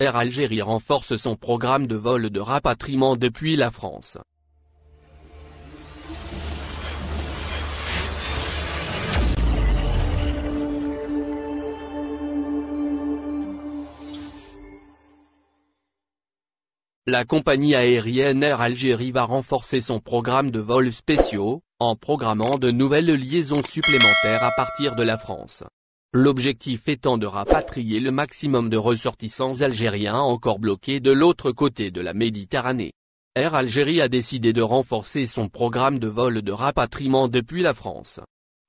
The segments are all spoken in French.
Air Algérie renforce son programme de vol de rapatriement depuis la France. La compagnie aérienne Air Algérie va renforcer son programme de vols spéciaux, en programmant de nouvelles liaisons supplémentaires à partir de la France l'objectif étant de rapatrier le maximum de ressortissants algériens encore bloqués de l'autre côté de la Méditerranée. Air Algérie a décidé de renforcer son programme de vol de rapatriement depuis la France.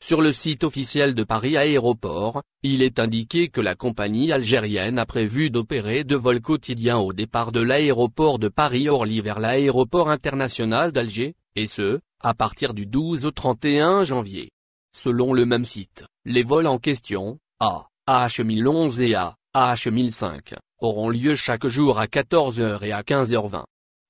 Sur le site officiel de Paris Aéroport, il est indiqué que la compagnie algérienne a prévu d'opérer de vols quotidiens au départ de l'aéroport de Paris-Orly vers l'aéroport international d'Alger, et ce, à partir du 12 au 31 janvier. Selon le même site, les vols en question, A AH1011 et A AH1005, auront lieu chaque jour à 14h et à 15h20.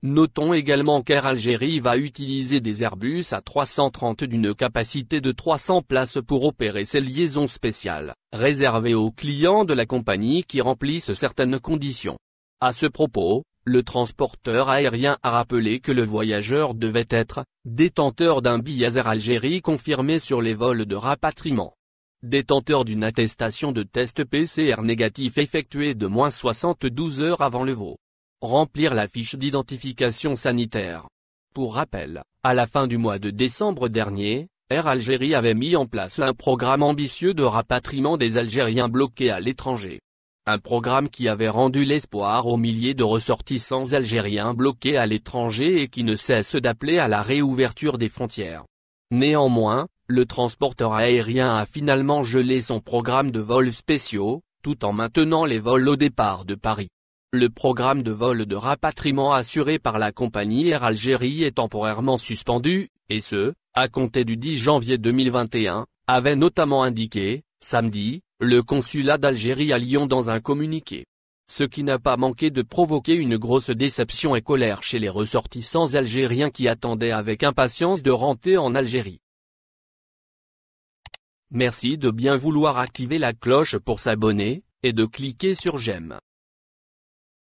Notons également qu'Air Algérie va utiliser des Airbus A330 d'une capacité de 300 places pour opérer ces liaisons spéciales, réservées aux clients de la compagnie qui remplissent certaines conditions. À ce propos, le transporteur aérien a rappelé que le voyageur devait être détenteur d'un billet Air Algérie confirmé sur les vols de rapatriement. Détenteur d'une attestation de test PCR négatif effectué de moins 72 heures avant le vol. Remplir la fiche d'identification sanitaire. Pour rappel, à la fin du mois de décembre dernier, Air Algérie avait mis en place un programme ambitieux de rapatriement des Algériens bloqués à l'étranger un programme qui avait rendu l'espoir aux milliers de ressortissants algériens bloqués à l'étranger et qui ne cesse d'appeler à la réouverture des frontières. Néanmoins, le transporteur aérien a finalement gelé son programme de vols spéciaux, tout en maintenant les vols au départ de Paris. Le programme de vol de rapatriement assuré par la compagnie Air Algérie est temporairement suspendu, et ce, à compter du 10 janvier 2021, avait notamment indiqué, samedi, le consulat d'Algérie à Lyon dans un communiqué. Ce qui n'a pas manqué de provoquer une grosse déception et colère chez les ressortissants algériens qui attendaient avec impatience de rentrer en Algérie. Merci de bien vouloir activer la cloche pour s'abonner, et de cliquer sur j'aime.